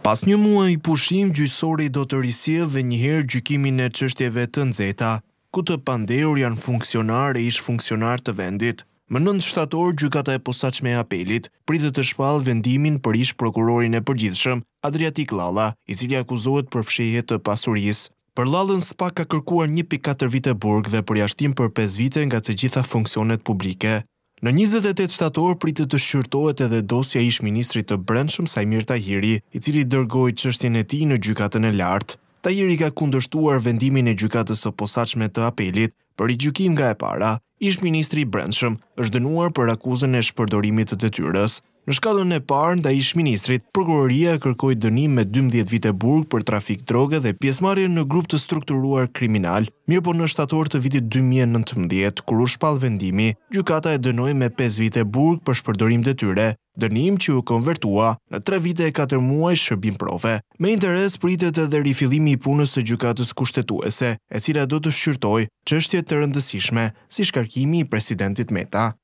Pas një i pushim, gjysori do të risil dhe njëherë gjykimin e qështjeve të nëzeta, ku të pandeur janë funksionar e ishë funksionar të vendit. Më nëndë shtator, gjykata e posaqme apelit, pritë të shpal vendimin për ishë prokurorin e përgjithshëm, Adriatik Lala, i cili akuzohet për fshehje të pasurisë. Për lallën SPA ka kërkuar 1.4 vite burg dhe përjashtim për 5 vite nga të gjitha funksionet publike. Në 28 shtator pritet të shqyrtohet edhe dosja ish ministrit të brendshëm Saimir Tahiri, i cili dërgoj qështjen e ti në gjykatën e lartë. Tahiri ka kundështuar vendimin e gjykatës së posaqme të apelit për i gjykim nga e para, ish ministri i brendshëm, është dënuar për akuzën e shpërdorimit të detyrës. Në shkallën e parë ndaj ish ministrit, prokuroria kërkoi dënim me 12 vite burg për trafik droge dhe pjesëmarrje në grup të strukturuar kriminal. Mirpo në shtator të vitit 2019, kur u shpall vendimi, gjykata e dënoi me 5 vite burg për shpërdorim detyre, dënim që u konvertua në 3 vite e 4 muaj shërbim prove. Me interes pritet edhe rifillimi i punës së gjykatës kushtetuese, e cila do të shqyrtojë çështjet e rëndësishme, si kërkimi i presidentit Meta.